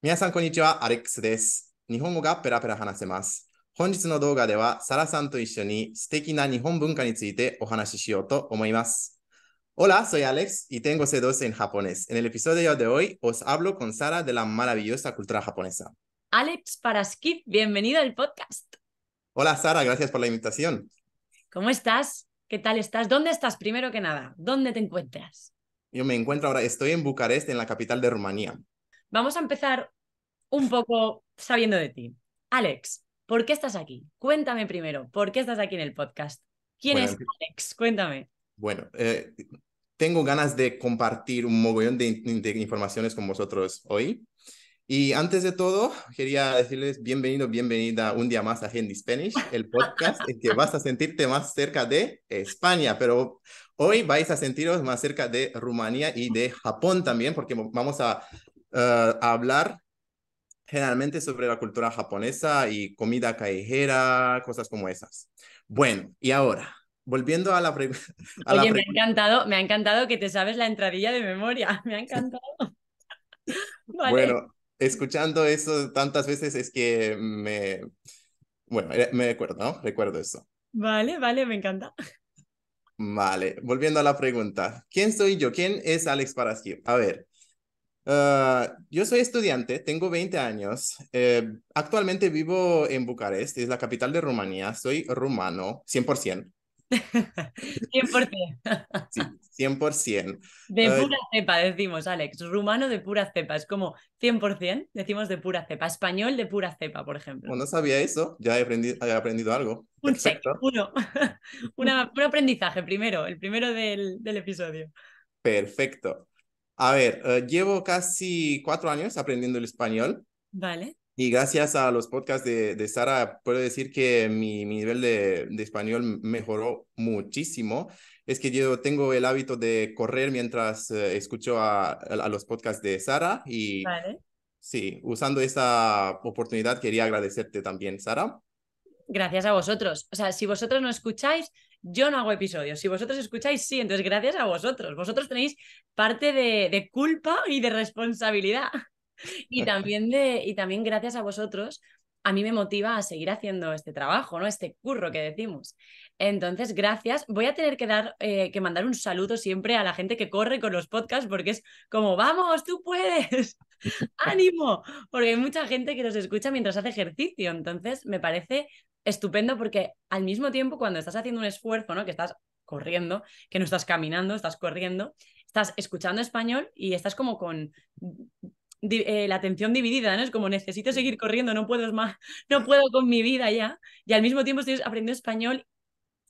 Hola, soy Alex y tengo C2 en japonés. En el episodio de hoy os hablo con Sara de la maravillosa cultura japonesa. Alex Skip, bienvenido al podcast. Hola Sara, gracias por la invitación. ¿Cómo estás? ¿Qué tal estás? ¿Dónde estás primero que nada? ¿Dónde te encuentras? Yo me encuentro ahora, estoy en Bucarest, en la capital de Rumanía. Vamos a empezar un poco sabiendo de ti. Alex, ¿por qué estás aquí? Cuéntame primero, ¿por qué estás aquí en el podcast? ¿Quién es Alex? Cuéntame. Bueno, eh, tengo ganas de compartir un mogollón de, de, informaciones con vosotros hoy. Y antes de todo, quería decirles bienvenido, bienvenida un día más a Handy Spanish, el podcast en que vas a sentirte más cerca de España, pero hoy vais a sentiros más cerca de Rumanía y de Japón también, porque vamos a a eh, hablar generalmente sobre la cultura japonesa y comida callejera, cosas como esas. Bueno, y ahora, volviendo a la pregunta. Oye, me, ha encantado, me ha encantado que te sabes la entradilla de memoria, me ha encantado. Bueno, escuchando eso tantas veces es que me... Bueno, eh, me recuerdo, ¿no? Recuerdo eso. Vale, vale, me encanta. Vale, volviendo a la pregunta. ¿Quién soy yo? ¿Quién es Alex Paraskev? A ver, Ah, yo soy estudiante, tengo 20 años. Eh, actualmente vivo en Bucarest, es la capital de Rumanía. Soy rumano, 100%. 100%. Sí, 100%. De pura cepa, decimos, Alex. Rumano de pura cepa. Es como 100%, decimos de pura cepa. Español de pura cepa, por ejemplo. Bueno, oh, no sabía eso. Ya he aprendido, algo. Un check, un aprendizaje primero, el primero del episodio. Perfecto. A ver, eh, llevo casi cuatro años aprendiendo el español. Vale. Y gracias a los podcasts de, Sara, puedo decir que mi, nivel de, español mejoró muchísimo. Es que yo tengo el hábito de correr mientras eh, escucho a, los podcasts de Sara. Y vale. sí, usando esta oportunidad quería agradecerte también, Sara. Gracias a vosotros. O sea, si vosotros no escucháis, yo no hago episodios. Si vosotros escucháis, sí. Entonces, gracias a vosotros. Vosotros tenéis parte de, culpa y de responsabilidad. Y también, de, y también gracias a vosotros, a mí me motiva a seguir haciendo este trabajo, ¿no? Este curro que decimos. Entonces, gracias. Voy a tener que dar, eh, que mandar un saludo siempre a la gente que corre con los podcasts, porque es como, vamos, tú puedes, ánimo, porque hay mucha gente que nos escucha mientras hace ejercicio. Entonces, me parece estupendo porque al mismo tiempo cuando estás haciendo un esfuerzo, ¿no? Que estás corriendo, que no estás caminando, estás corriendo, estás escuchando español y estás como con eh, la atención dividida, ¿no? Es como necesito seguir corriendo, no puedo más, no puedo con mi vida ya. Y al mismo tiempo estoy aprendiendo español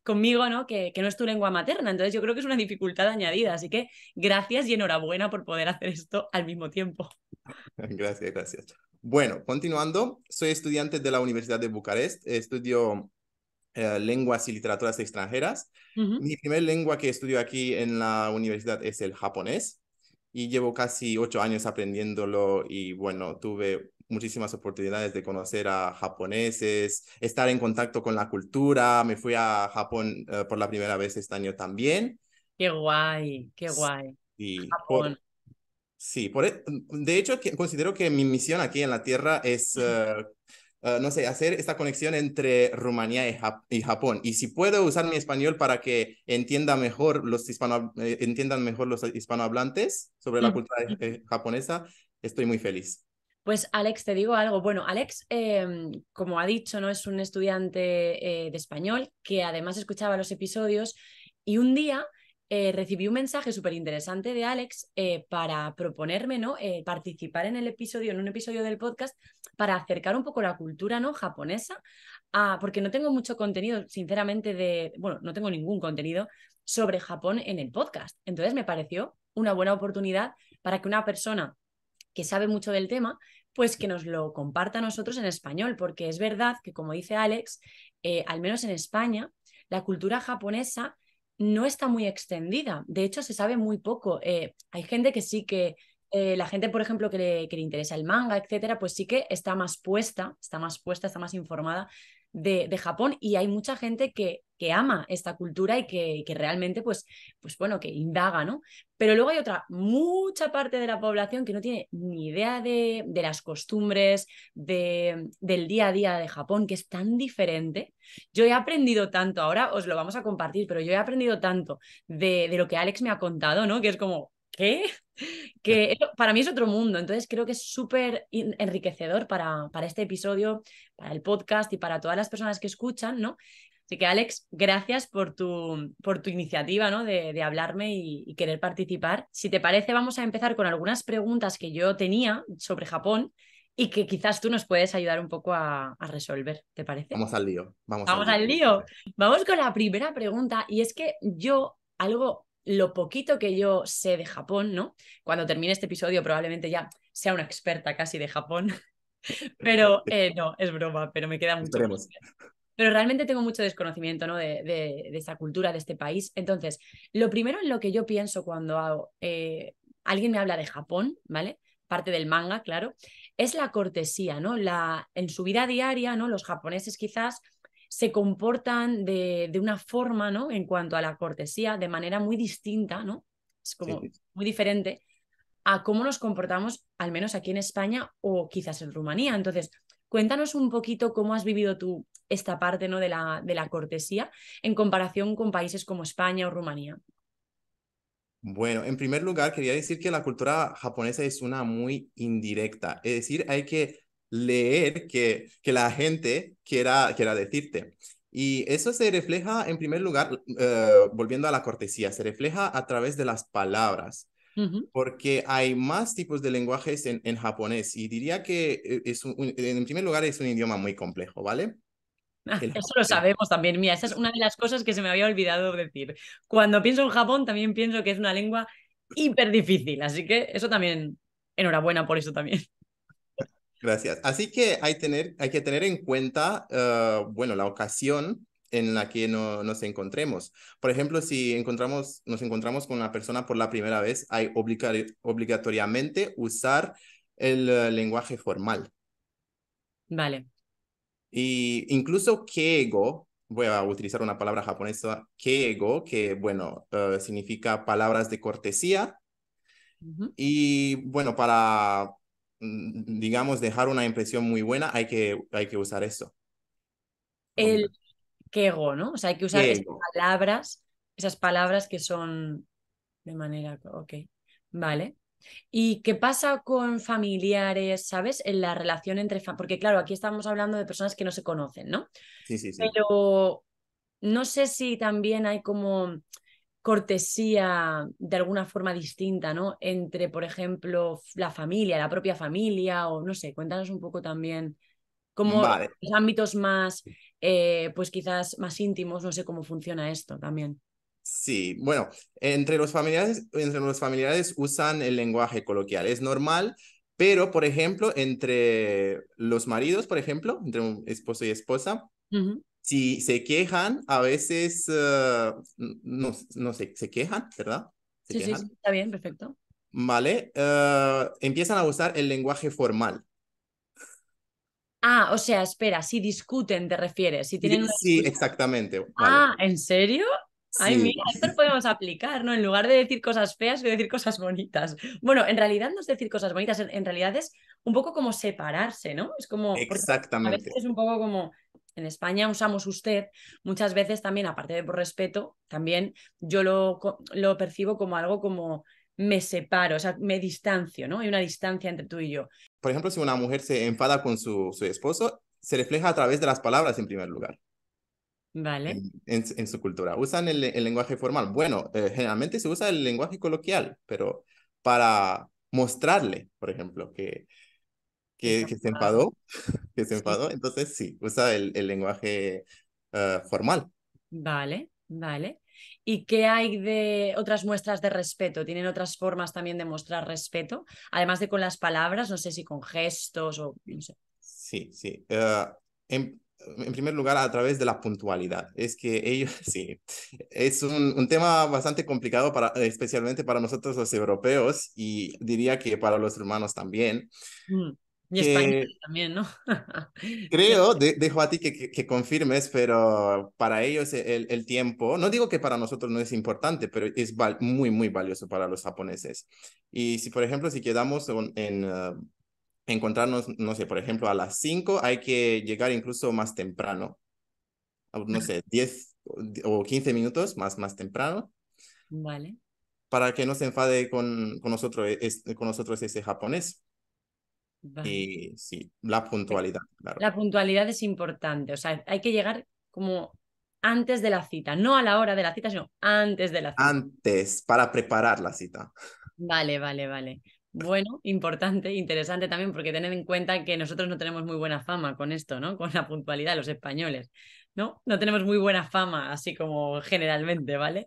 conmigo, ¿no? Que, que, no es tu lengua materna. Entonces yo creo que es una dificultad añadida. Así que gracias y enhorabuena por poder hacer esto al mismo tiempo. Gracias, gracias. Bueno, continuando, soy estudiante de la Universidad de Bucarest, estudio eh, lenguas y literaturas extranjeras. Mi primer lengua que estudio aquí en la universidad es el japonés y llevo casi ocho años aprendiéndolo y bueno, tuve muchísimas oportunidades de conocer a japoneses, estar en contacto con la cultura. Me fui a Japón eh, por la primera vez este año también. Qué guay, qué guay. Japón. Sí, por, e, de hecho considero que mi misión aquí en la Tierra es, eh, eh, no sé, hacer esta conexión entre Rumanía y, Japón. Y si puedo usar mi español para que entienda mejor los hispano eh, entiendan mejor los hispanohablantes sobre la cultura japonesa, estoy muy feliz. Pues Alex, te digo algo. Bueno, Alex, em, como ha dicho, ¿no? es un estudiante de español que además escuchaba los episodios y un día eh, recibí un mensaje súper interesante de Alex eh, para proponerme ¿no? Eh, participar en el episodio, en un episodio del podcast, para acercar un poco la cultura ¿no? japonesa, porque no tengo mucho contenido, sinceramente, de, bueno, no tengo ningún contenido sobre Japón en el podcast. Entonces me pareció una buena oportunidad para que una persona que sabe mucho del tema, pues que nos lo comparta a nosotros en español, porque es verdad que, como dice Alex, al menos en España, la cultura japonesa no está muy extendida. De hecho, se sabe muy poco. Eh, hay gente que sí que, eh, la gente, por ejemplo, que le, interesa el manga, etcétera, pues sí que está más puesta, está más puesta, está más informada de, Japón y hay mucha gente que, que ama esta cultura y que, que, realmente, pues, pues bueno, que indaga, ¿no? Pero luego hay otra, mucha parte de la población que no tiene ni idea de, las costumbres, del día a día de Japón, que es tan diferente. Yo he aprendido tanto, ahora os lo vamos a compartir, pero yo he aprendido tanto de, de lo que Alex me ha contado, ¿no? Que es como, ¿qué? Que para mí es otro mundo, entonces creo que es súper enriquecedor para, para este episodio, para el podcast y para todas las personas que escuchan, ¿no? Así que Alex, gracias por tu, por tu iniciativa ¿no? de, hablarme y, querer participar. Si te parece, vamos a empezar con algunas preguntas que yo tenía sobre Japón y que quizás tú nos puedes ayudar un poco a, resolver, ¿te parece? Vamos al lío. Vamos, vamos al lío. Vamos con la primera pregunta y es que yo algo lo poquito que yo sé de Japón, ¿no? Cuando termine este episodio probablemente ya sea una experta casi de Japón, pero eh, no, es broma, pero me queda mucho. Pero realmente tengo mucho desconocimiento ¿no? de, de, esta cultura, de este país. Entonces, lo primero en lo que yo pienso cuando eh, alguien me habla de Japón, ¿vale? parte del manga, claro, es la cortesía, ¿no? La, en su vida diaria, ¿no? Los japoneses quizás se comportan de, una forma, ¿no? En cuanto a la cortesía, de manera muy distinta, ¿no? Es como muy diferente a cómo nos comportamos, al menos aquí en España o quizás en Rumanía. Entonces, cuéntanos un poquito cómo has vivido tú esta parte ¿no? de, la, de la cortesía en comparación con países como España o Rumanía. Bueno, en primer lugar, quería decir que la cultura japonesa es una muy indirecta. Es decir, hay que leer que, que la gente quiera, quiera decirte. Y eso se refleja, en primer lugar, eh, volviendo a la cortesía, se refleja a través de las palabras, porque hay más tipos de lenguajes en, en japonés y diría que eh, es en primer lugar es un idioma muy complejo, ¿vale? Ah, eso lo sabemos también. Mira, esa es una de las cosas que se me había olvidado decir. Cuando pienso en Japón, también pienso que es una lengua hiper difícil, así que eso también, enhorabuena por eso también. Gracias. Así que hay, tener, hay que tener en cuenta, eh, bueno, la ocasión en la que no, nos encontremos. Por ejemplo, si encontramos, nos encontramos con una persona por la primera vez, hay obligatoriamente usar el eh, lenguaje formal. Vale. Y incluso keigo, voy a utilizar una palabra japonesa, keigo, que bueno, eh, significa palabras de cortesía. Y bueno, para Mm, digamos, dejar una impresión muy buena, hay que, hay que usar eso. El quego, ¿no? O sea, hay que usar esas palabras, esas palabras que son de manera, ok, vale. ¿Y qué pasa con familiares, sabes? En la relación entre... Porque claro, aquí estamos hablando de personas que no se conocen, ¿no? Sí, sí, sí. Pero no sé si también hay como cortesía de alguna forma distinta, ¿no? Entre, por ejemplo, la familia, la propia familia, o no sé, cuéntanos un poco también cómo los ámbitos más, eh, pues quizás más íntimos, no sé cómo funciona esto también. Sí, bueno, entre los familiares, entre los familiares usan el lenguaje coloquial, es normal, pero, por ejemplo, entre los maridos, por ejemplo, entre un esposo y esposa, si se quejan, a veces, eh, no, sé, se quejan, ¿verdad? sí, sí, está bien, perfecto. Vale, eh, empiezan a usar el lenguaje formal. Ah, o sea, espera, si discuten, te refieres, si tienen... Sí, exactamente. Ah, ¿en serio? Ay, mira, esto lo podemos aplicar, ¿no? En lugar de decir cosas feas, voy a decir cosas bonitas. Bueno, en realidad no es decir cosas bonitas, en, realidad es un poco como separarse, ¿no? Es como... Exactamente. A veces es un poco como, en España usamos usted muchas veces también, aparte de por respeto, también yo lo, lo percibo como algo como me separo, o sea, me distancio, ¿no? Hay una distancia entre tú y yo. Por ejemplo, si una mujer se enfada con su, esposo, se refleja a través de las palabras en primer lugar. Vale. En, su cultura. Usan el, lenguaje formal. Bueno, eh, generalmente se usa el lenguaje coloquial, pero para mostrarle, por ejemplo, que que, se enfadó, que se entonces sí, usa el, el lenguaje eh, formal. Vale, vale. ¿Y qué hay de otras muestras de respeto? ¿Tienen otras formas también de mostrar respeto? Además de con las palabras, no sé si con gestos o... No sé. Sí, sí. Eh, en, primer lugar, a través de la puntualidad. Es que ellos, sí, es un, un, tema bastante complicado, para, especialmente para nosotros los europeos y diría que para los humanos también. Mm. Y que, también, ¿no? creo, dejo a ti que, que, confirmes, pero para ellos e, el, el, tiempo, no digo que para nosotros no es importante, pero es muy, muy valioso para los japoneses. Y si, por ejemplo, si quedamos en, ah, encontrarnos, no sé, por ejemplo, a las 5, hay que llegar incluso más temprano, no sé, 10 o 15 minutos más, más temprano. Vale. Para que no se enfade con, con, nosotros, con nosotros ese japonés. Y sí, la puntualidad, La puntualidad es importante, o sea, hay que llegar como antes de la cita, no a la hora de la cita, sino antes de la cita. Antes, para preparar la cita. Vale, vale, vale. Bueno, importante, interesante también, porque tened en cuenta que nosotros no tenemos muy buena fama con esto, ¿no? Con la puntualidad, los españoles, ¿no? No tenemos muy buena fama, así como generalmente, ¿vale?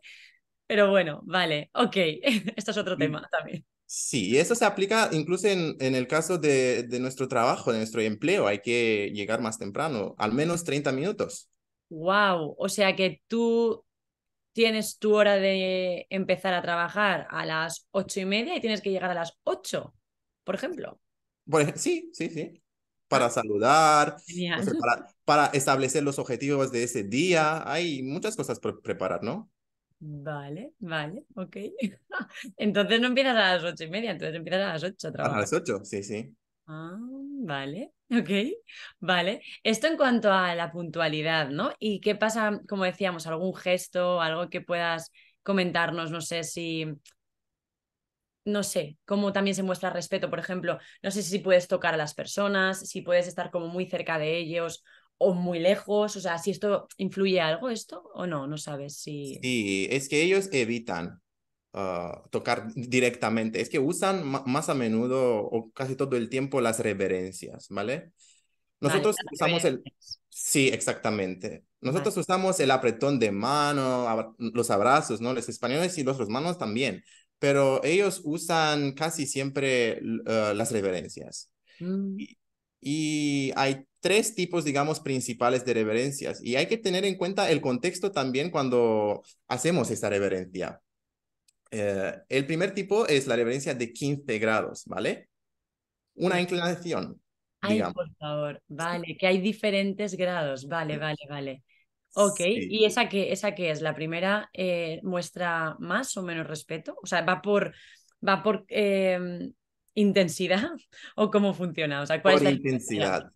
Pero bueno, vale, ok, esto es otro tema también. Sí, y eso se aplica incluso en, el caso de, nuestro trabajo, de nuestro empleo. Hay que llegar más temprano, al menos 30 minutos. Wow, o sea que tú tienes tu hora de empezar a trabajar a las ocho y media y tienes que llegar a las ocho, por ejemplo. sí, sí, sí. Para ah. saludar, para, establecer los objetivos de ese día. Hay muchas cosas por preparar, ¿no? Vale, vale, ok. entonces no empiezas a las ocho y media, entonces empiezas a las ocho a A las ocho, sí, sí. Ah, vale, ok, vale. Esto en cuanto a la puntualidad, ¿no? ¿Y qué pasa, como decíamos, algún gesto, algo que puedas comentarnos, no sé si, no sé, cómo también se muestra respeto, por ejemplo, no sé si puedes tocar a las personas, si puedes estar como muy cerca de ellos, o muy lejos, o sea, si esto influye algo esto o no, no sabes si... Sí, es que ellos evitan ah, tocar directamente, es que usan más a menudo o casi todo el tiempo las reverencias, ¿vale? Nosotros usamos el... Sí, exactamente. Nosotros usamos el apretón de mano, los abrazos, ¿no? Los españoles y los romanos también, pero ellos usan casi siempre ah, las reverencias. Mm. Y hay tres tipos, digamos, principales de reverencias. Y hay que tener en cuenta el contexto también cuando hacemos esta reverencia. Eh, el primer tipo es la reverencia de 15 grados, ¿vale? Una inclinación. Ay, por favor, vale, que hay diferentes grados, vale, vale, vale. Ok, ¿y esa qué, esa es? ¿La primera eh, muestra más o menos respeto? O sea, va por, va por em, intensidad o cómo funciona? O sea, ¿cuál por es intensidad. La...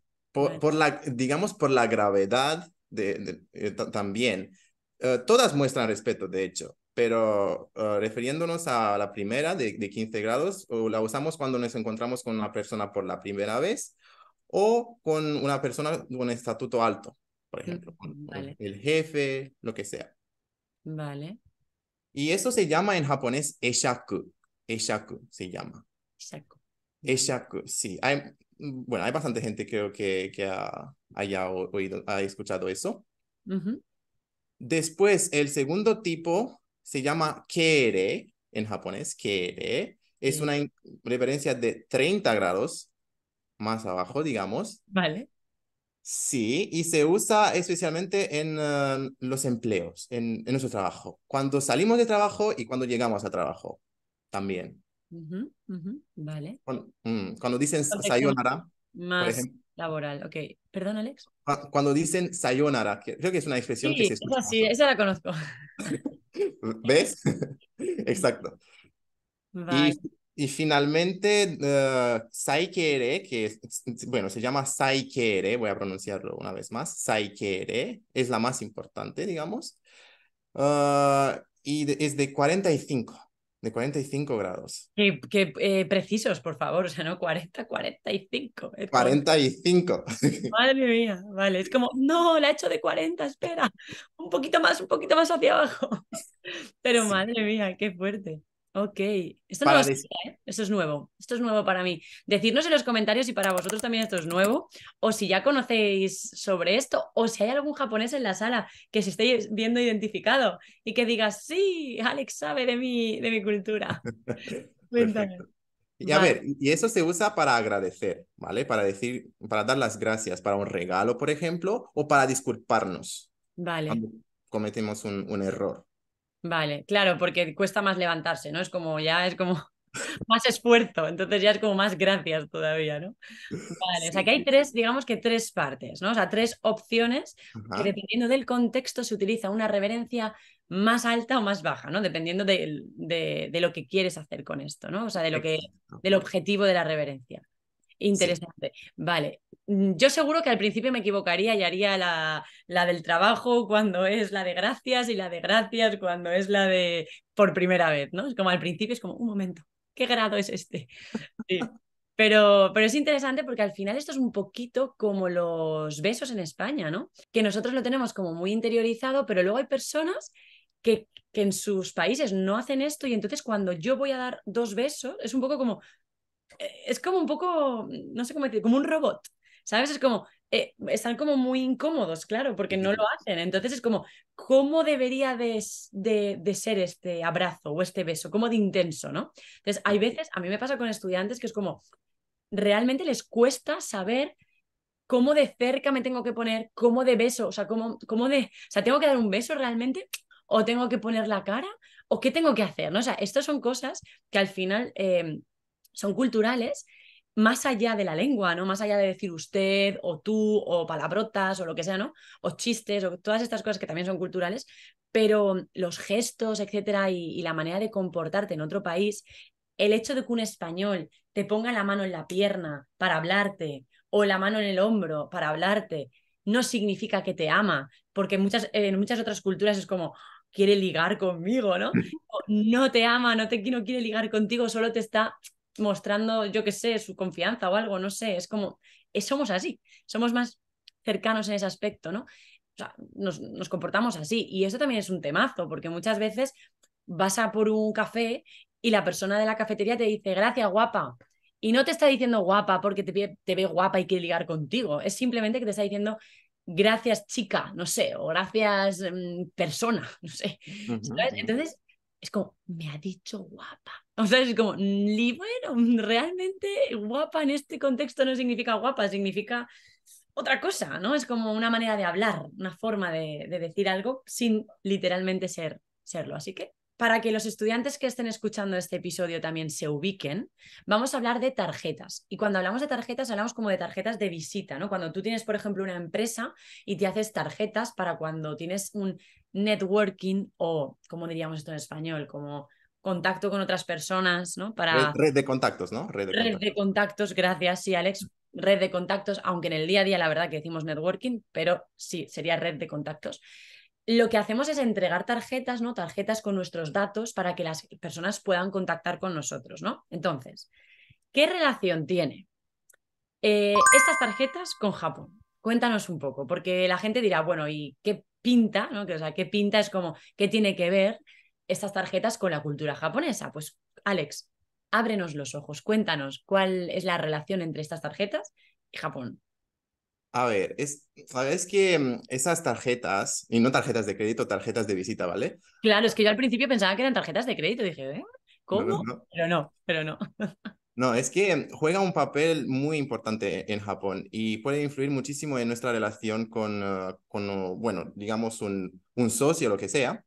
Por, la, digamos, por la gravedad de, eh, también. Eh, todas muestran respeto, de hecho, pero eh, refiriéndonos a la primera de, 15 grados, o la usamos cuando nos encontramos con una persona por la primera vez o con una persona con estatuto alto, por mm, ejemplo, el jefe, lo que sea. Vale. Y eso se llama en japonés eshaku. Eshaku se llama exacto Exacto, sí. Hay, bueno, hay bastante gente creo que, que ha, haya oído, ha escuchado eso. Después, el segundo tipo se llama Kere, en japonés, Kere. Es una referencia de 30 grados más abajo, digamos. Vale. Sí, y se usa especialmente en um, los empleos, en, en, nuestro trabajo, cuando salimos de trabajo y cuando llegamos a trabajo también vale. Mm, cuando, dicen sayonara, más laboral, ok. Perdón, Alex. Cuando dicen sayonara, creo que es una expresión que se escucha. sí, esa la conozco. ¿Ves? Exacto. Y, finalmente, eh, saikere, que bueno, se llama saikere, voy a pronunciarlo una vez más, saikere, es la más importante, digamos, ah, y de, es de 45 de 45 grados. Que, eh, precisos, por favor, o sea, no 40, 45. 45. Madre mía, vale, es como, no, la he hecho de 40, espera, un poquito más, un poquito más hacia abajo. Pero madre mía, qué fuerte. Ok, ¿eh? esto, es nuevo, esto es nuevo para mí. Decirnos en los comentarios y para vosotros también esto es nuevo, o si ya conocéis sobre esto, o si hay algún japonés en la sala que se esté viendo identificado y que diga, sí, Alex sabe de mi, de mi cultura. Cuéntame. Y a ver, y eso se usa para agradecer, ¿vale? Para decir, para dar las gracias, para un regalo, por ejemplo, o para disculparnos. Vale. Cuando cometemos un, un error. Vale, claro, porque cuesta más levantarse, ¿no? Es como ya es como más esfuerzo, entonces ya es como más gracias todavía, ¿no? Vale, o sea que hay tres, digamos que tres partes, ¿no? O sea, tres opciones que dependiendo del contexto se utiliza una reverencia más alta o más baja, ¿no? Dependiendo de, de, de lo que quieres hacer con esto, ¿no? O sea, de lo que, del objetivo de la reverencia. Interesante. Vale, Mm, yo seguro que al principio me equivocaría y haría la, del trabajo cuando es la de gracias y la de gracias cuando es la de por primera vez, ¿no? Es como al principio es como, un momento, ¿qué grado es este? Pero, pero es interesante porque al final esto es un poquito como los besos en España, ¿no? Que nosotros lo tenemos como muy interiorizado, pero luego hay personas que, que en sus países no hacen esto y entonces cuando yo voy a dar dos besos es un poco como, eh, es como un poco, no sé cómo decir, como un robot, ¿sabes? Es como, eh, están como muy incómodos, claro, porque no lo hacen. Entonces es como, ¿cómo debería de, ser este abrazo o este beso? ¿Cómo de intenso, no? Entonces hay veces, a mí me pasa con estudiantes que es como, realmente les cuesta saber cómo de cerca me tengo que poner, cómo de beso, o sea, cómo, cómo de, o sea, tengo que dar un beso realmente o tengo que poner la cara o qué tengo que hacer, ¿no? O sea, estas son cosas que al final... Em, son culturales más allá de la lengua, ¿no? Más allá de decir usted o tú o palabrotas o lo que sea, ¿no? O chistes o todas estas cosas que también son culturales, pero los gestos, etcétera, y, la manera de comportarte en otro país, el hecho de que un español te ponga la mano en la pierna para hablarte o la mano en el hombro para hablarte, no significa que te ama, porque muchas, en muchas otras culturas es como, quiere ligar conmigo, ¿no? No te ama, no te no quiere ligar contigo, solo te está mostrando, yo qué sé, su confianza o algo, no sé, es como, somos así, somos más cercanos en ese aspecto, ¿no? O sea, nos, comportamos así. Y eso también es un temazo, porque muchas veces vas a por un café y la persona de la cafetería te dice, gracias, guapa. Y no te está diciendo guapa porque te, ve guapa y quiere ligar contigo. Es simplemente que te está diciendo, gracias chica, no sé, o gracias mm, persona, no sé. Entonces, es como, me ha dicho guapa. O sea, es como, bueno, realmente guapa en este contexto no significa guapa, significa otra cosa, ¿no? Es como una manera de hablar, una forma de, decir algo sin literalmente ser, serlo. Así que para que los estudiantes que estén escuchando este episodio también se ubiquen, vamos a hablar de tarjetas. Y cuando hablamos de tarjetas, hablamos como de tarjetas de visita, ¿no? Cuando tú tienes, por ejemplo, una empresa y te haces tarjetas para cuando tienes un networking o, como diríamos esto en español, como contacto con otras personas, ¿no? Para... Red, de contactos, ¿no? Red de contactos. de contactos, gracias, sí, Alex. Red de contactos, aunque en el día a día la verdad que decimos networking, pero sí, sería red de contactos. Lo que hacemos es entregar tarjetas, ¿no? Tarjetas con nuestros datos para que las personas puedan contactar con nosotros, ¿no? Entonces, ¿qué relación tiene eh, estas tarjetas con Japón? Cuéntanos un poco, porque la gente dirá, bueno, ¿y qué pinta, ¿no? Que, o sea, ¿qué pinta es como, qué tiene que ver estas tarjetas con la cultura japonesa? Pues, Alex, ábrenos los ojos, cuéntanos cuál es la relación entre estas tarjetas y Japón. A ver, es, sabes que mm, esas tarjetas, y no tarjetas de crédito, tarjetas de visita, ¿vale? Claro, es que yo al principio pensaba que eran tarjetas de crédito, dije, ¿eh? ¿Cómo? Pero no, pero no. No, es que juega un papel muy importante en Japón y puede influir muchísimo en nuestra relación con, ah, ah, bueno, digamos, un, un socio, lo que sea.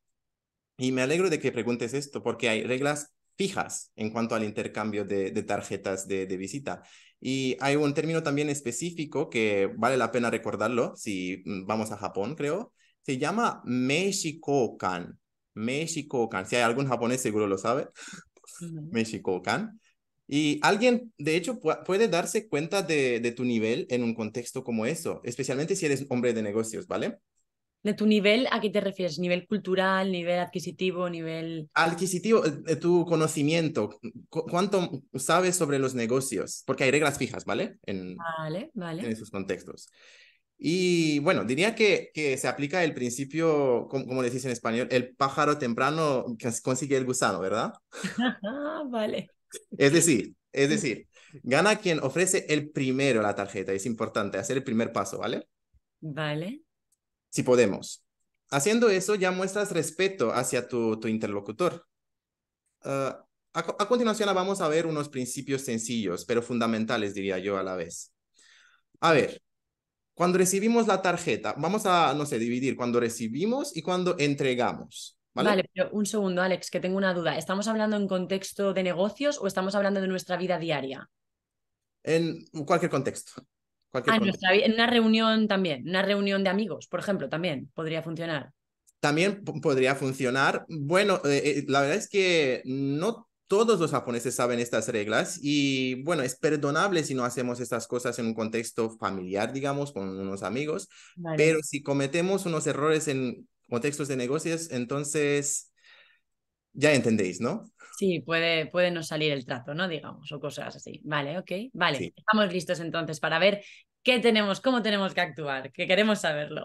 Y me alegro de que preguntes esto, porque hay reglas fijas en cuanto al intercambio de, tarjetas de, de, visita. Y hay un término también específico que vale la pena recordarlo si mm, vamos a Japón, creo. Se llama Meishikokan. Meishikokan. Si hay algún japonés, seguro lo sabe. Meishikokan. Y alguien, de hecho, puede darse cuenta de, tu nivel en un contexto como eso, especialmente si eres hombre de negocios, ¿vale? ¿De tu nivel a qué te refieres? ¿Nivel cultural, nivel adquisitivo, nivel...? Adquisitivo, eh, tu conocimiento, cuánto sabes sobre los negocios, porque hay reglas fijas, ¿vale? En, vale, vale. En esos contextos. Y bueno, diría que, se aplica el principio, como, como decís en español, el pájaro temprano consigue el gusano, ¿verdad? vale. Es decir, es decir, gana quien ofrece el primero la tarjeta. Es importante hacer el primer paso, ¿vale? Vale. Si podemos. Haciendo eso ya muestras respeto hacia tu, interlocutor. Ah, a, a, continuación vamos a ver unos principios sencillos, pero fundamentales, diría yo, a la vez. A ver, cuando recibimos la tarjeta, vamos a, no sé, dividir cuando recibimos y cuando entregamos. ¿Vale? pero un segundo, Alex, que tengo una duda. ¿Estamos hablando en contexto de negocios o estamos hablando de nuestra vida diaria? En cualquier contexto. Cualquier ah, en una reunión también, una reunión de amigos, por ejemplo, también podría funcionar. También podría funcionar. Bueno, eh, eh, la verdad es que no todos los japoneses saben estas reglas y bueno, es perdonable si no hacemos estas cosas en un contexto familiar, digamos, con unos amigos, pero si cometemos unos errores en contextos de negocios, entonces ya entendéis, ¿no? Sí, puede, puede no salir el trato, ¿no? Digamos, o cosas así. Vale, ok, vale. Estamos listos entonces para ver qué tenemos, cómo tenemos que actuar, que queremos saberlo.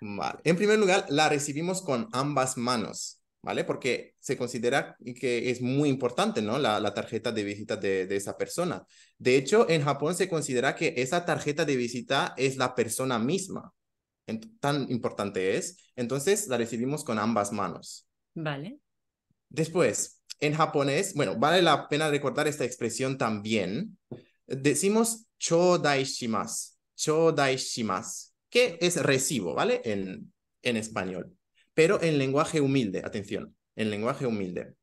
Vale. En primer lugar, la recibimos con ambas manos, ¿vale? Porque se considera que es muy importante, ¿no? La, tarjeta de visita de, de, esa persona. De hecho, en Japón se considera que esa tarjeta de visita es la persona misma, tan importante es. Entonces la recibimos con ambas manos. Vale. Después, en japonés, bueno, vale la pena recordar esta expresión también. Decimos chodai shimasu, chodai shimasu, que es recibo, ¿vale? En, en español, pero en lenguaje humilde, atención, en lenguaje humilde.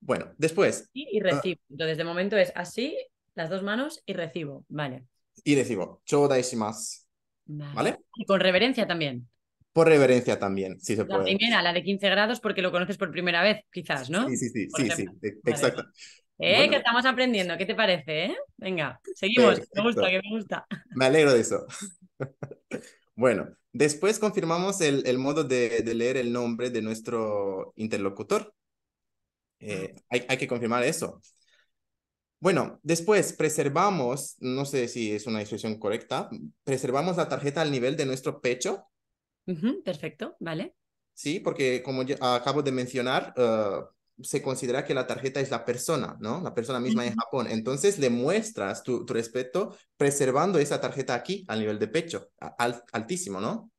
Bueno, después. y ah, recibo. Entonces, de momento es así, las dos manos y recibo, vale. Y recibo, chodai shimasu. Vale. Y con reverencia también. Por reverencia también, sí se puede. La primera, la de 15 grados, porque lo conoces por primera vez, quizás, ¿no? Sí, sí, sí, sí, sí, e-, exacto. Eh, que estamos aprendiendo, ¿qué te parece? Eh? Venga, seguimos, me gusta, que me gusta. Me alegro de eso. bueno, después confirmamos el, modo de, leer el nombre de nuestro interlocutor. Eh, hay, hay que confirmar eso. Bueno, después preservamos, no sé si es una expresión correcta, preservamos la tarjeta al nivel de nuestro pecho. perfecto, vale. Sí, porque como acabo de mencionar, eh, se considera que la tarjeta es la persona, ¿no? La persona misma en Japón. Entonces le muestras tu, respeto preservando esa tarjeta aquí, al nivel de pecho, altísimo, ¿no?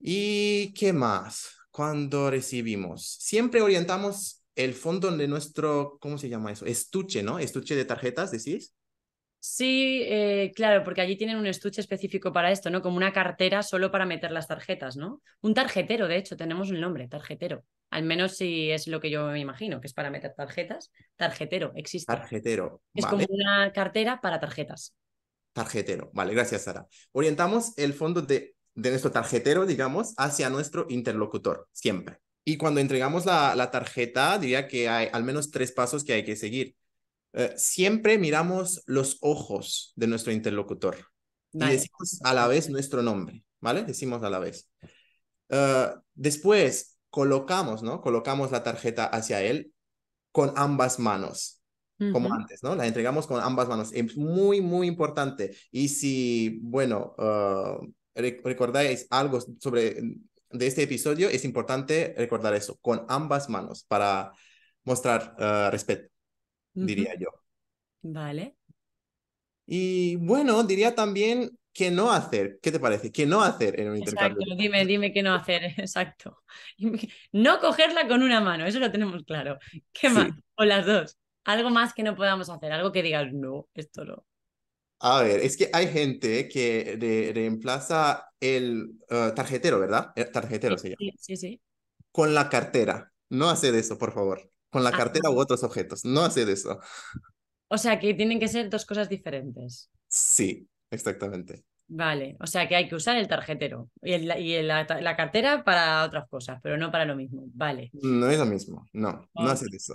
¿Y qué más? Cuando recibimos, siempre orientamos el fondo de nuestro, ¿cómo se llama eso? Estuche, ¿no? Estuche de tarjetas, decís. Sí, eh, claro, porque allí tienen un estuche específico para esto, ¿no? Como una cartera solo para meter las tarjetas, ¿no? Un tarjetero, de hecho, tenemos un nombre, tarjetero. Al menos si es lo que yo me imagino, que es para meter tarjetas. Tarjetero, existe. Tarjetero. Es como una cartera para tarjetas. Tarjetero, vale, gracias Sara. Orientamos el fondo de nuestro tarjetero, digamos, hacia nuestro interlocutor, siempre. Y cuando entregamos la, tarjeta, diría que hay al menos tres pasos que hay que seguir. Eh, siempre miramos los ojos de nuestro interlocutor y decimos a la vez nuestro nombre, ¿vale? Decimos a la vez. Eh, después colocamos, ¿no? Colocamos la tarjeta hacia él con ambas manos, como antes, ¿no? La entregamos con ambas manos. Es muy, muy importante. Y si, bueno, eh, recordáis algo sobre de este episodio es importante recordar eso, con ambas manos, para mostrar ah, respeto, diría yo. Vale. Y bueno, diría también que no hacer. ¿Qué te parece? ¿Qué no hacer en un intercambio? Exacto, dime, dime qué no hacer, exacto. No cogerla con una mano, eso lo tenemos claro. ¿Qué más? O las dos. Algo más que no podamos hacer, algo que digas, no, esto no. A ver, es que hay gente que reemplaza el eh, tarjetero, ¿verdad? Eh, tarjetero sí, se llama. Sí, sí. Con la cartera. No de eso, por favor. Con la ah. cartera u otros objetos. No de eso. O sea, que tienen que ser dos cosas diferentes. Sí, exactamente. Vale, o sea que hay que usar el tarjetero y, y la, cartera para otras cosas, pero no para lo mismo. Vale. No es lo mismo, no, no hacer eso.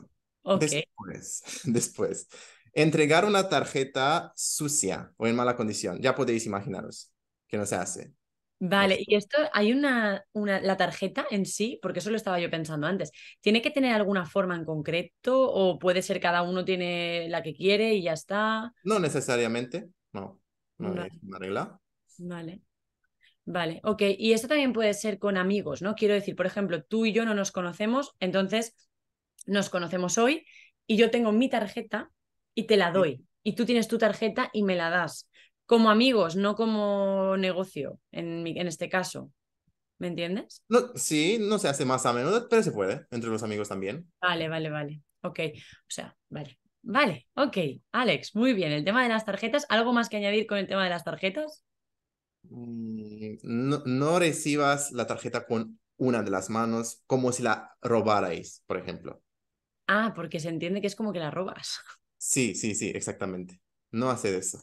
Después, después. Entregar una tarjeta sucia o en mala condición, ya podéis imaginaros que no se hace. Vale, y esto, hay una, una, la tarjeta en sí, porque eso lo estaba yo pensando antes, ¿tiene que tener alguna forma en concreto o puede ser cada uno tiene la que quiere y ya está? No necesariamente, no, no es una regla. Vale. Vale, ok. Y esto también puede ser con amigos, ¿no? Quiero decir, por ejemplo, tú y yo no nos conocemos, entonces nos conocemos hoy y yo tengo mi tarjeta y te la doy. Y tú tienes tu tarjeta y me la das. Como amigos, no como negocio, en, este caso. ¿Me entiendes? No, sí, no se hace más a menudo, pero se puede, entre los amigos también. Vale, vale, vale. Ok, o sea, vale. Vale, ok. Alex, muy bien. El tema de las tarjetas, ¿algo más que añadir con el tema de las tarjetas? Mm, no, no recibas la tarjeta con una de las manos como si la robarais, por ejemplo. Ah, porque se entiende que es como que la robas. Sí, sí, sí, exactamente. No hace eso.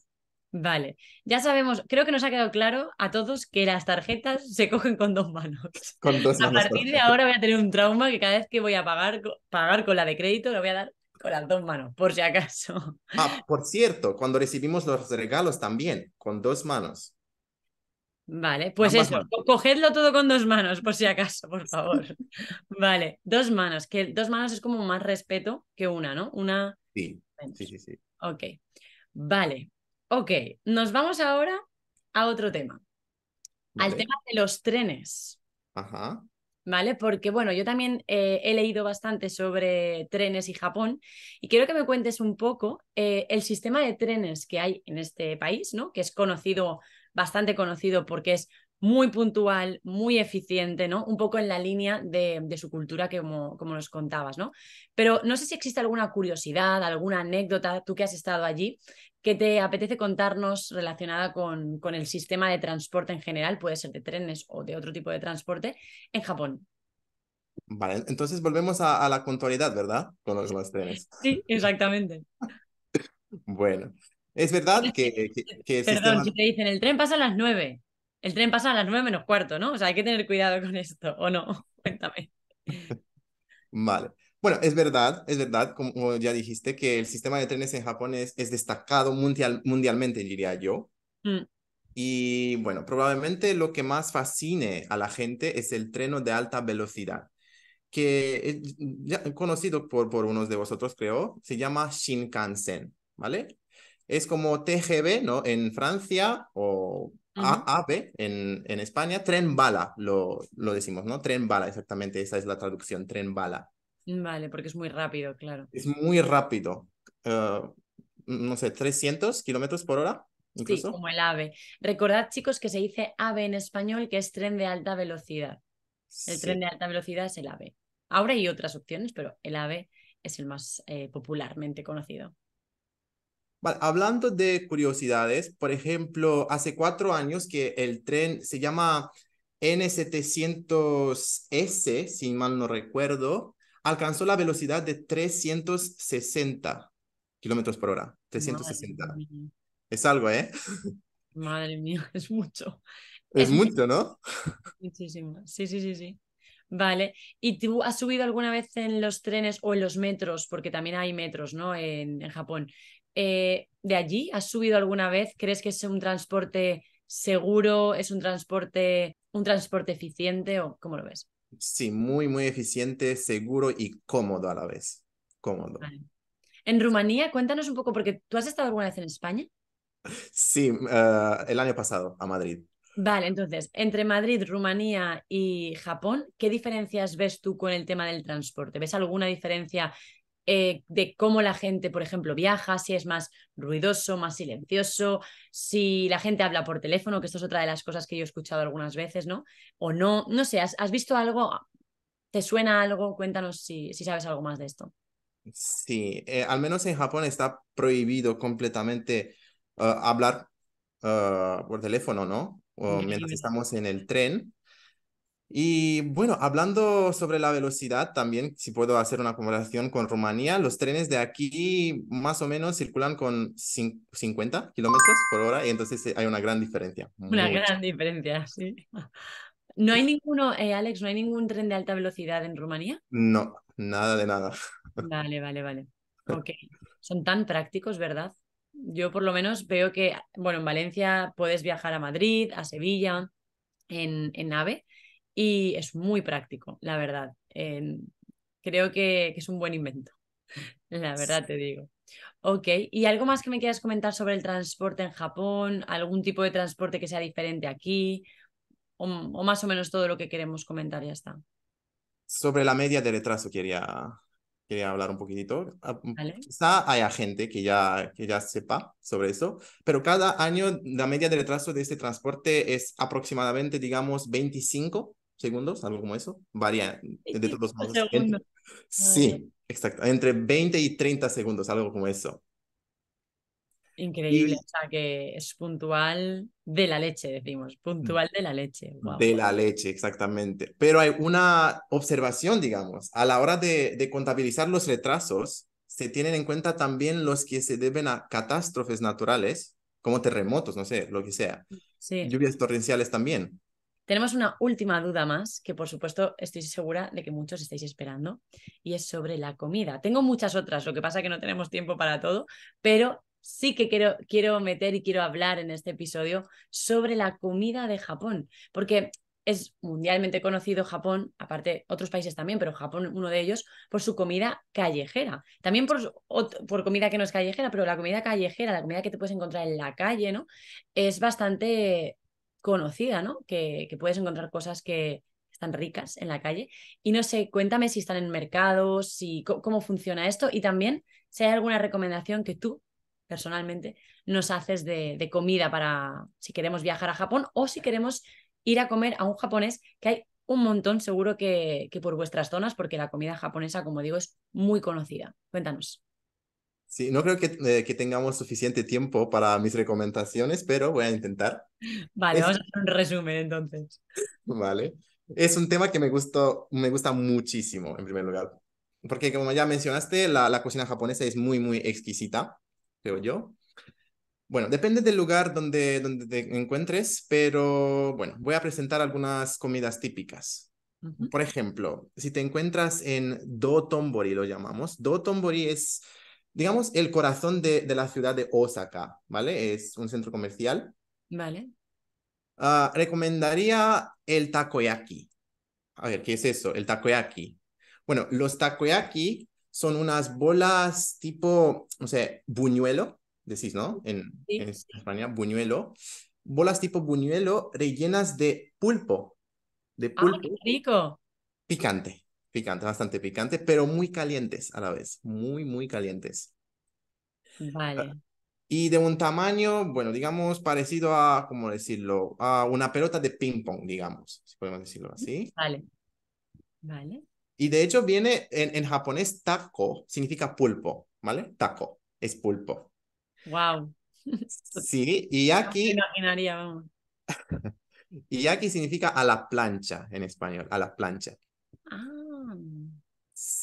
Vale, ya sabemos, creo que nos ha quedado claro a todos que las tarjetas se cogen con dos manos. Con dos A partir de ahora voy a tener un trauma que cada vez que voy a pagar, pagar con la de crédito, lo voy a dar con las dos manos, por si acaso. Ah, por cierto, cuando recibimos los regalos también, con dos manos. Vale, pues eso, cogedlo todo con dos manos, por si acaso, por favor. vale, dos manos, que dos manos es como más respeto que una, ¿no? Una. Sí, sí, sí, Ok, vale, ok, nos vamos ahora a otro tema, al tema de los trenes. Ajá. ¿Vale? Porque bueno, yo también eh, he leído bastante sobre trenes y Japón y quiero que me cuentes un poco eh, el sistema de trenes que hay en este país, ¿no? Que es conocido bastante conocido porque es muy puntual, muy eficiente, ¿no? Un poco en la línea de, su cultura como, como nos contabas, ¿no? Pero no sé si existe alguna curiosidad, alguna anécdota, tú que has estado allí, que te apetece contarnos relacionada con, con el sistema de transporte en general, puede ser de trenes o de otro tipo de transporte, en Japón. Vale, entonces volvemos a, la puntualidad, ¿verdad? Con los, los trenes. Sí, exactamente. bueno, es verdad que, el Perdón, te dicen, el tren pasa a las nueve. El tren pasa a las nueve menos cuarto, ¿no? O sea, hay que tener cuidado con esto, ¿o no? Cuéntame. vale. Bueno, es verdad, es verdad, como ya dijiste, que el sistema de trenes en Japón es, destacado mundialmente, diría yo. Mm. Y bueno, probablemente lo que más fascine a la gente es el tren de alta velocidad, que ya conocido por, por unos de vosotros, creo, se llama Shinkansen, ¿vale? es como TGV, ¿no? En Francia o AVE en, España, tren bala, lo, lo, decimos, ¿no? Tren bala, exactamente, esa es la traducción, tren bala. Vale, porque es muy rápido, claro. Es muy rápido. Eh, no sé, 300 kilómetros por hora. Incluso. Sí, como el AVE. Recordad, chicos, que se dice AVE en español, que es tren de alta velocidad. El tren de alta velocidad es el AVE. Ahora hay otras opciones, pero el AVE es el más eh, popularmente conocido hablando de curiosidades, por ejemplo, hace cuatro años que el tren se llama N700S, si mal no recuerdo, alcanzó la velocidad de 360 kilómetros por hora. 360. es algo, ¿eh? Madre mía, es mucho. Es, mucho, ¿no? Muchísimo. Sí, sí, sí, sí. Vale. ¿Y tú has subido alguna vez en los trenes o en los metros? Porque también hay metros, ¿no? En, en Japón. Eh, de allí? ¿Has subido alguna vez? ¿Crees que es un transporte seguro? ¿Es un transporte, un transporte eficiente o cómo lo ves? Sí, muy, muy eficiente, seguro y cómodo a la vez. Cómodo. En Rumanía, cuéntanos un poco, porque tú has estado alguna vez en España. Sí, eh, el año pasado, a Madrid. Vale, entonces, entre Madrid, Rumanía y Japón, ¿qué diferencias ves tú con el tema del transporte? ¿Ves alguna diferencia eh, de cómo la gente, por ejemplo, viaja, si es más ruidoso, más silencioso, si la gente habla por teléfono, que esto es otra de las cosas que yo he escuchado algunas veces, ¿no? O no, no sé, ¿has, visto algo? ¿Te suena algo? Cuéntanos si, sabes algo más de esto. Sí, eh, al menos en Japón está prohibido completamente eh, hablar por teléfono, ¿no? O mientras estamos en el tren, y bueno, hablando sobre la velocidad, también si puedo hacer una comparación con Rumanía, los trenes de aquí más o menos circulan con 50 kilómetros por hora y entonces eh, hay una gran diferencia. Una gran diferencia, sí. ¿No hay ninguno, eh, Alex, no hay ningún tren de alta velocidad en Rumanía? No, nada de nada. Vale, vale, vale. Ok. Son tan prácticos, ¿verdad? Yo por lo menos veo que, bueno, en Valencia puedes viajar a Madrid, a Sevilla, en, en AVE y es muy práctico, la verdad. Eh, creo que, es un buen invento, la verdad te digo. Ok, ¿y algo más que me quieras comentar sobre el transporte en Japón? ¿Algún tipo de transporte que sea diferente aquí? O, más o menos todo lo que queremos comentar, ya está. Sobre la media de retraso quería, quería hablar un poquitito. Ah, mm, está Quizá haya gente que ya, que ya sepa sobre eso, pero cada año la media de retraso de este transporte es aproximadamente, digamos, 25 segundos, algo como eso. Varía entre todos los modos. sí, exacto. Entre 20 y 30 segundos, algo como eso. Increíble, o sea que es puntual de la leche, decimos, puntual de la leche. De la leche, exactamente. Pero hay una observación, digamos, a la hora de, contabilizar los retrasos, se tienen en cuenta también los que se deben a catástrofes naturales, como terremotos, no sé, lo que sea. Lluvias torrenciales también. Tenemos una última duda más, que por supuesto estoy segura de que muchos estáis esperando, y es sobre la comida. Tengo muchas otras, lo que pasa que no tenemos tiempo para todo, pero sí que quiero, quiero meter y quiero hablar en este episodio sobre la comida de Japón, porque es mundialmente conocido Japón, aparte otros países también, pero Japón uno de ellos, por su comida callejera. También por, por comida que no es callejera, pero la comida callejera, la comida que te puedes encontrar en la calle, ¿no? Es bastante conocida, ¿no? Que, que, puedes encontrar cosas que están ricas en la calle. Y no sé, cuéntame si están en mercados, si, cómo funciona esto y también si hay alguna recomendación que tú personalmente nos haces de, de comida para si queremos viajar a Japón o si queremos ir a comer a un japonés, que hay un montón seguro que, que por vuestras zonas, porque la comida japonesa, como digo, es muy conocida. Cuéntanos. Sí, no creo que, eh, que, tengamos suficiente tiempo para mis recomendaciones, pero voy a intentar. Vale, vamos a hacer un resumen entonces. Vale. Es un tema que me, gustó, me gusta muchísimo, en primer lugar. Porque como ya mencionaste, la, cocina japonesa es muy, muy exquisita, creo yo. Bueno, depende del lugar donde, donde te encuentres, pero bueno, voy a presentar algunas comidas típicas. Por ejemplo, si te encuentras en Dotonbori, lo llamamos. Dotonbori es digamos, el corazón de, la ciudad de Osaka, ¿vale? Es un centro comercial. Vale. Ah, recomendaría el takoyaki. A ver, ¿qué es eso? El takoyaki. Bueno, los takoyaki son unas bolas tipo, no sé, buñuelo, decís, ¿no? En, España, buñuelo. Bolas tipo buñuelo rellenas de pulpo. De ah, pulpo. Ah, rico! Picante picante bastante picante pero muy calientes a la vez, muy, muy calientes. Vale. Y de un tamaño, bueno, digamos, parecido a, ¿cómo decirlo? A una pelota de ping-pong, digamos, si podemos decirlo así. Vale. Vale. Y de hecho viene, en, japonés, taco significa pulpo, ¿vale? Taco es pulpo. Wow. Sí, y aquí... aquí significa a la plancha en español, a la plancha. Ah.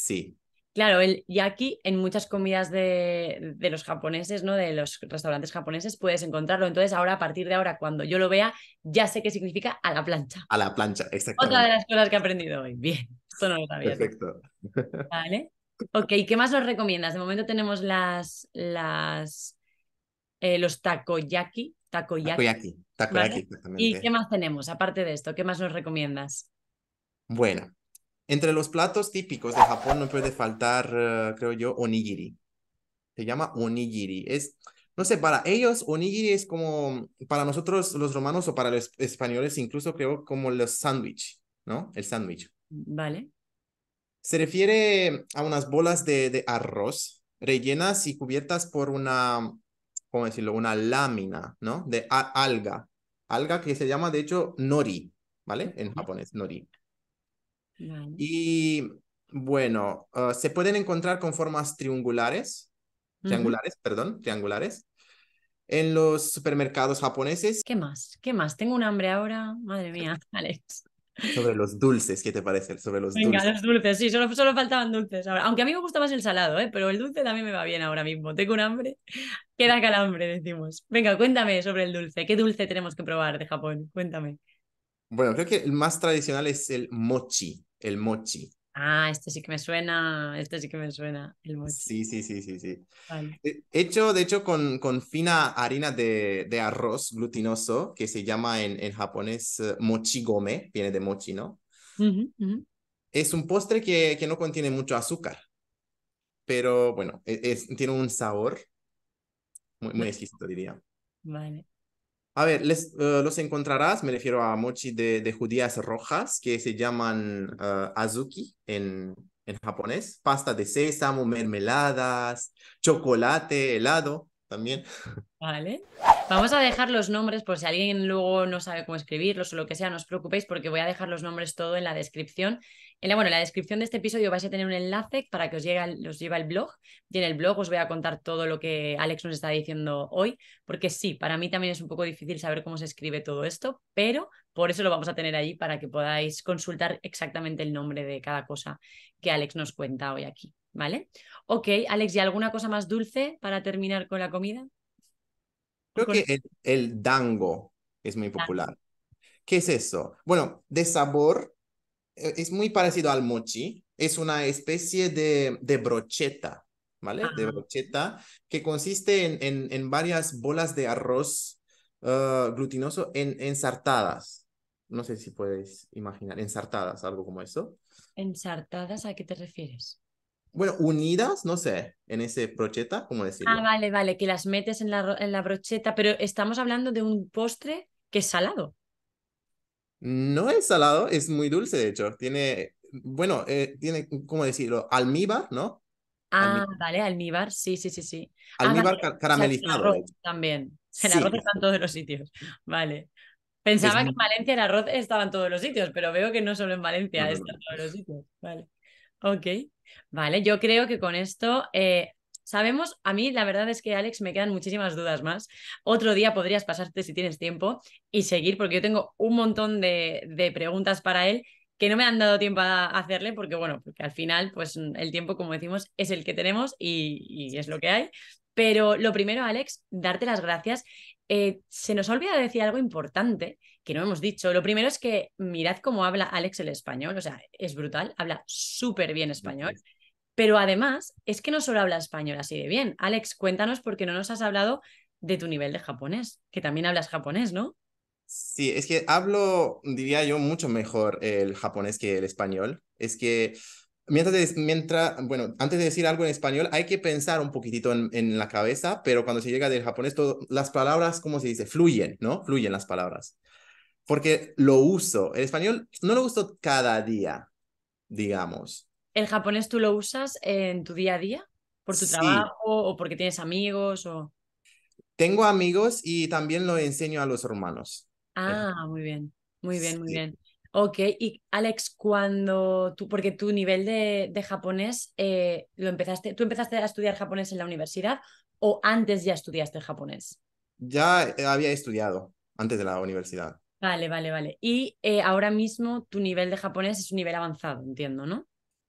Sí. Claro, el yaki en muchas comidas de, los japoneses, ¿no? De los restaurantes japoneses puedes encontrarlo. Entonces, ahora, a partir de ahora, cuando yo lo vea, ya sé qué significa a la plancha. A la plancha, exactamente. Otra de las cosas que he aprendido hoy. Bien, esto no lo sabía. Perfecto. Vale. Ok, ¿qué más nos recomiendas? De momento tenemos las, eh, los takoyaki. Takoyaki. Takoyaki, ¿Y qué más tenemos aparte de esto? ¿Qué más nos recomiendas? Bueno, entre los platos típicos de Japón no puede faltar, eh, creo yo, onigiri. Se llama onigiri. Es, no sé, para ellos onigiri es como, para nosotros los romanos o para los españoles incluso creo como los sándwich, ¿no? El sándwich. Vale. Se refiere a unas bolas de, de arroz rellenas y cubiertas por una, ¿cómo decirlo? Una lámina, ¿no? De alga. Alga que se llama, de hecho, nori, ¿vale? En japonés, nori. Y bueno, ah, se pueden encontrar con formas triangulares, triangulares, perdón, triangulares, en los supermercados japoneses. ¿Qué más? ¿Qué más? Tengo un hambre ahora, madre mía, Alex. Sobre los dulces, ¿qué te parece? Sobre los Venga, dulces. los dulces, sí, solo, solo faltaban dulces. Aunque a mí me gusta más el salado, ¿eh? pero el dulce también me va bien ahora mismo. Tengo un hambre, queda calambre, decimos. Venga, cuéntame sobre el dulce. ¿Qué dulce tenemos que probar de Japón? Cuéntame. Bueno, creo que el más tradicional es el mochi, el mochi. Ah, este sí que me suena, este sí que me suena, el mochi. Sí, sí, sí, sí, sí. Hecho, de hecho, con, con fina harina de, arroz glutinoso, que se llama en, en japonés eh, mochigome, viene de mochi, ¿no? Es un postre que, que no contiene mucho azúcar, pero bueno, e, es, tiene un sabor muy, muy exquisito, diría. Vale. A ver, les, eh, los encontrarás, me refiero a mochi de, judías rojas que se llaman eh, azuki en, en, japonés, pasta de sésamo, mermeladas, chocolate, helado también. Vale. Vamos a dejar los nombres por si alguien luego no sabe cómo escribirlos o lo que sea, no os preocupéis porque voy a dejar los nombres todo en la descripción en la, bueno, la descripción de este episodio vais a tener un enlace para que os, llegue los lleve blog. Y en el blog os voy a contar todo lo que Alex nos está diciendo hoy, porque sí, para mí también es un poco difícil saber cómo se escribe todo esto, pero por eso lo vamos a tener ahí para que podáis consultar exactamente el nombre de cada cosa que Alex nos cuenta hoy aquí. ¿Vale? Ok, Alex, ¿y alguna cosa más dulce para terminar con la comida? Creo que el dango es muy popular. ¿Qué es eso? Bueno, de sabor eh, es muy parecido al mochi, es una especie de, de brocheta, ¿vale? De brocheta que consiste en, en, varias bolas de arroz ah, glutinoso en, ensartadas. No sé si puedes imaginar, ensartadas, algo como eso. ¿Ensartadas a qué te refieres? Bueno, unidas, no sé, en ese brocheta, como decirlo? Ah, vale, vale, que las metes en la, en la brocheta, pero estamos hablando de un postre que es salado. No es salado, es muy dulce, de hecho. Tiene, bueno, eh, tiene, ¿cómo decirlo? Almíbar, ¿no? Ah, vale, almíbar, sí, sí, sí, sí. Ah, almíbar caramelizado. también. El arroz está en todos los sitios. Vale. Pensaba que en Valencia el arroz estaba en todos los sitios, pero veo que no solo en Valencia está en todos los sitios. Vale. Ok. Vale, yo creo que con esto eh, Sabemos, a mí la verdad es que Alex me quedan muchísimas dudas más. Otro día podrías pasarte si tienes tiempo y seguir porque yo tengo un montón de, preguntas para él que no me han dado tiempo a hacerle porque bueno, porque al final pues el tiempo como decimos es el que tenemos y, es lo que hay. Pero lo primero, Alex, darte las gracias. Eh, se nos ha olvidado decir algo importante que no hemos dicho. Lo primero es que mirad cómo habla Alex el español, o sea, es brutal, habla súper bien español. Pero además, es que no solo habla español así de bien. Alex, cuéntanos por qué no nos has hablado de tu nivel de japonés, que también hablas japonés, ¿no? Sí, es que hablo, diría yo, mucho mejor el japonés que el español. Es que mientras, mientras bueno, antes de decir algo en español, hay que pensar un poquitito en, la cabeza, pero cuando se llega del japonés, todo, las palabras, ¿cómo se dice? Fluyen, ¿no? Fluyen las palabras. Porque lo uso. El español no lo uso cada día, digamos. ¿El japonés tú lo usas en tu día a día? ¿Por tu trabajo o porque tienes amigos? O... Tengo amigos y también lo enseño a los hermanos. Ah, muy bien, muy bien, muy bien. Ok, y Alex, cuando tú, porque tu nivel de, japonés, eh, lo empezaste, ¿tú empezaste a estudiar japonés en la universidad o antes ya estudiaste japonés? Ya eh, había estudiado antes de la universidad. Vale, vale, vale. Y eh, ahora mismo tu nivel de japonés es un nivel avanzado, entiendo, ¿no?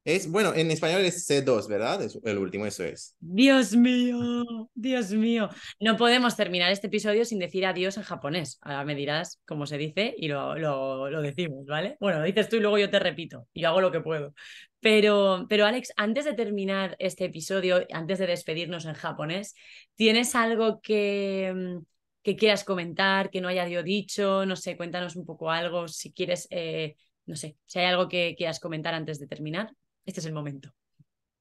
Es, bueno, en español es C2, ¿verdad? Es, el último, eso es. Dios mío, Dios mío. No podemos terminar este episodio sin decir adiós en japonés. Ahora me dirás cómo se dice y lo, lo, decimos, ¿vale? Bueno, dices tú y luego yo te repito Yo hago lo que puedo. Pero, pero Alex, antes de terminar este episodio, antes de despedirnos en japonés, ¿tienes algo que, que quieras comentar, que no haya yo dicho? No sé, cuéntanos un poco algo, si quieres, eh, no sé, si hay algo que quieras comentar antes de terminar este es el momento.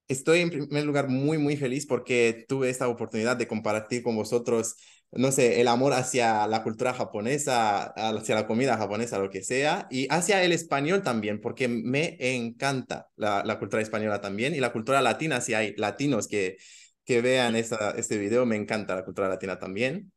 Estoy en primer lugar muy, muy feliz porque tuve esta oportunidad de compartir con vosotros, no sé, el amor hacia la cultura japonesa, hacia la comida japonesa, lo que sea, y hacia el español también, porque me encanta la, cultura española también y la cultura latina, si hay latinos que, que vean este video, me encanta la cultura latina también.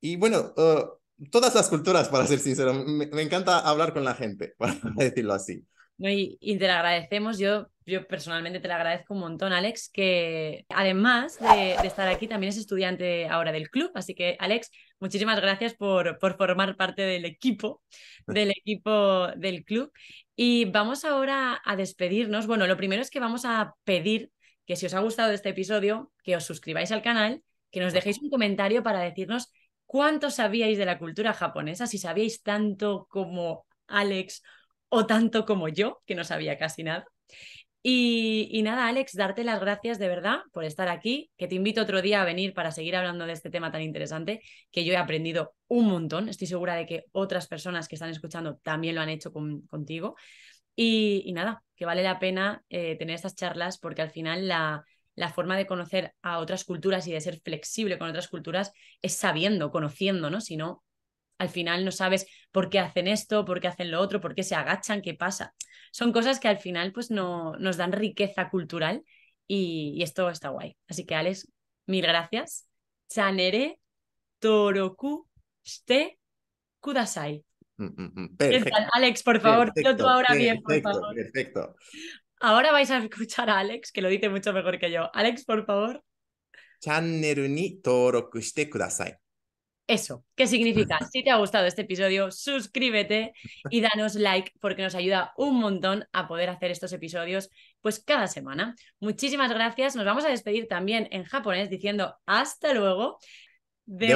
Y bueno, uh, todas las culturas, para ser sincero, me, me encanta hablar con la gente, para decirlo así. Y, te lo agradecemos, yo, yo personalmente te lo agradezco un montón, Alex, que además de, estar aquí, también es estudiante ahora del club. Así que, Alex, muchísimas gracias por, por formar parte del equipo, del equipo del club. Y vamos ahora a despedirnos. Bueno, lo primero es que vamos a pedir que si os ha gustado este episodio, que os suscribáis al canal, que nos dejéis un comentario para decirnos cuánto sabíais de la cultura japonesa, si sabíais tanto como Alex o tanto como yo, que no sabía casi nada. Y, nada, Alex, darte las gracias de verdad por estar aquí, que te invito otro día a venir para seguir hablando de este tema tan interesante, que yo he aprendido un montón, estoy segura de que otras personas que están escuchando también lo han hecho contigo. Y, nada, que vale la pena eh, tener estas charlas porque al final la, forma de conocer a otras culturas y de ser flexible con otras culturas es sabiendo, conociendo, ¿no? no, al final no sabes por qué hacen esto, por qué hacen lo otro, por qué se agachan, qué pasa. Son cosas que al final pues no, nos dan riqueza cultural y, esto está guay. Así que Alex, mil gracias. Chanere Toroku ste Kudasai. Mm, mm, mm. Perfecto, Alex, por favor, lo tú ahora bien, por favor. Perfecto. Ahora vais a escuchar a Alex, que lo dice mucho mejor que yo. Alex, por favor. toroku kudasai eso, ¿qué significa? Si te ha gustado este episodio, suscríbete y danos like porque nos ayuda un montón a poder hacer estos episodios pues cada semana. Muchísimas gracias. Nos vamos a despedir también en japonés diciendo hasta luego. De,